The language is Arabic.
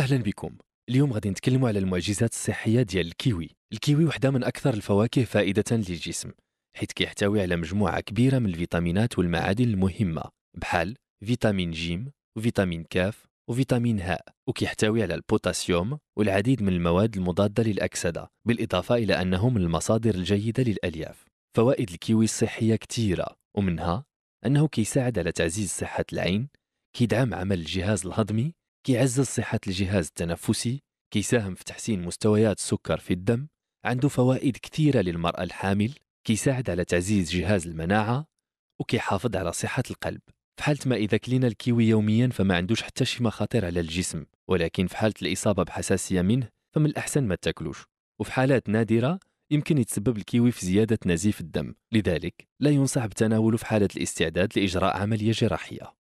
اهلا بكم اليوم غادي نتكلموا على المعجزات الصحيه ديال الكيوي الكيوي وحده من اكثر الفواكه فائده للجسم حيث كيحتوي على مجموعه كبيره من الفيتامينات والمعادن المهمه بحال فيتامين جيم وفيتامين كاف وفيتامين هاء وكيحتوي على البوتاسيوم والعديد من المواد المضادة للأكسدة بالإضافة إلى أنه من المصادر الجيدة للألياف فوائد الكيوي الصحية كثيرة ومنها أنه كيساعد على تعزيز صحة العين كيدعم عمل الجهاز الهضمي كيعزز صحة الجهاز التنفسي كيساهم في تحسين مستويات السكر في الدم عنده فوائد كثيرة للمرأة الحامل كيساعد على تعزيز جهاز المناعة وكيحافظ على صحة القلب في حالة ما إذا كلينا الكيوي يوميا فما عندوش حتى شي مخاطر على الجسم ولكن في حالة الإصابة بحساسية منه فمن الأحسن ما تاكلوش وفي حالات نادرة يمكن يتسبب الكيوي في زيادة نزيف الدم لذلك لا ينصح بتناوله في حالة الاستعداد لإجراء عملية جراحية